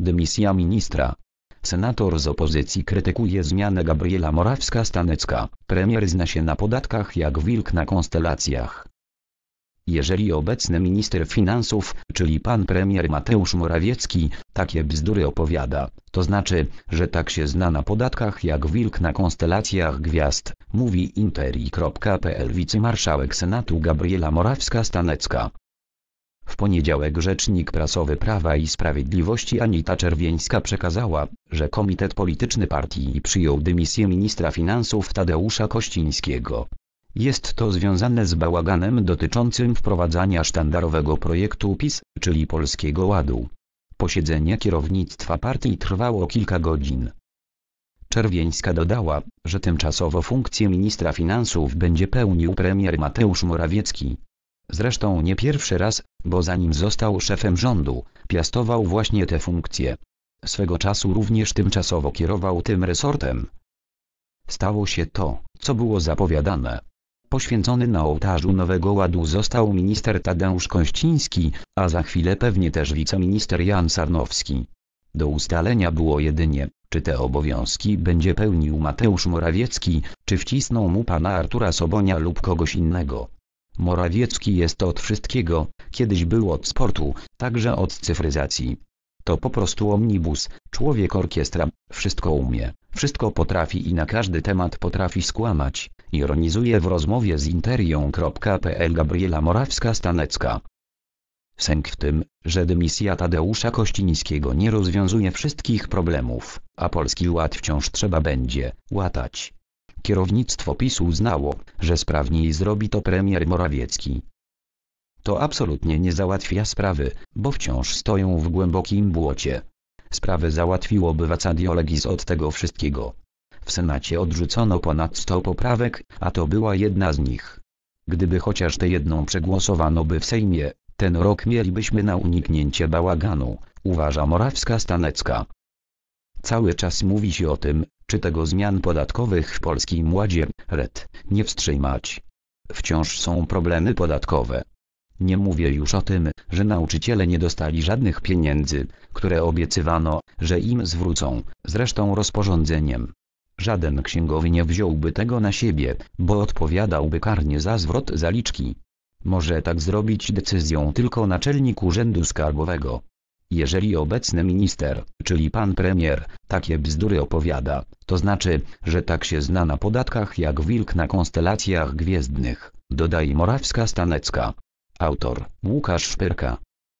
Dymisja ministra. Senator z opozycji krytykuje zmianę Gabriela Morawska-Stanecka. Premier zna się na podatkach jak wilk na konstelacjach. Jeżeli obecny minister finansów, czyli pan premier Mateusz Morawiecki, takie bzdury opowiada, to znaczy, że tak się zna na podatkach jak wilk na konstelacjach gwiazd, mówi interi.pl wicemarszałek Senatu Gabriela Morawska-Stanecka. W poniedziałek rzecznik prasowy Prawa i Sprawiedliwości Anita Czerwieńska przekazała, że Komitet Polityczny Partii przyjął dymisję ministra finansów Tadeusza Kościńskiego. Jest to związane z bałaganem dotyczącym wprowadzania sztandarowego projektu PiS, czyli Polskiego Ładu. Posiedzenie kierownictwa partii trwało kilka godzin. Czerwieńska dodała, że tymczasowo funkcję ministra finansów będzie pełnił premier Mateusz Morawiecki. Zresztą nie pierwszy raz, bo zanim został szefem rządu, piastował właśnie tę funkcję. Swego czasu również tymczasowo kierował tym resortem. Stało się to, co było zapowiadane. Poświęcony na ołtarzu Nowego Ładu został minister Tadeusz Kościński, a za chwilę pewnie też wiceminister Jan Sarnowski. Do ustalenia było jedynie, czy te obowiązki będzie pełnił Mateusz Morawiecki, czy wcisną mu pana Artura Sobonia lub kogoś innego. Morawiecki jest od wszystkiego, kiedyś był od sportu, także od cyfryzacji. To po prostu omnibus, człowiek orkiestra, wszystko umie, wszystko potrafi i na każdy temat potrafi skłamać, ironizuje w rozmowie z interią.pl Gabriela Morawska-Stanecka. Sęk w tym, że dymisja Tadeusza Kościńskiego nie rozwiązuje wszystkich problemów, a Polski Ład wciąż trzeba będzie łatać. Kierownictwo PiS uznało, że sprawniej zrobi to premier Morawiecki. To absolutnie nie załatwia sprawy, bo wciąż stoją w głębokim błocie. Sprawę załatwiłoby vacadio legis od tego wszystkiego. W Senacie odrzucono ponad 100 poprawek, a to była jedna z nich. Gdyby chociaż tę jedną przegłosowano by w Sejmie, ten rok mielibyśmy na uniknięcie bałaganu, uważa Morawska-Stanecka. Cały czas mówi się o tym, czy tego zmian podatkowych w Polskim Ładzie, RED, nie wstrzymać. Wciąż są problemy podatkowe. Nie mówię już o tym, że nauczyciele nie dostali żadnych pieniędzy, które obiecywano, że im zwrócą, zresztą rozporządzeniem. Żaden księgowy nie wziąłby tego na siebie, bo odpowiadałby karnie za zwrot zaliczki. Może tak zrobić decyzją tylko naczelnik Urzędu Skarbowego. Jeżeli obecny minister, czyli pan premier, takie bzdury opowiada, to znaczy, że tak się zna na podatkach jak wilk na konstelacjach gwiezdnych, dodaj Morawska-Stanecka. Autor Łukasz Szpyrka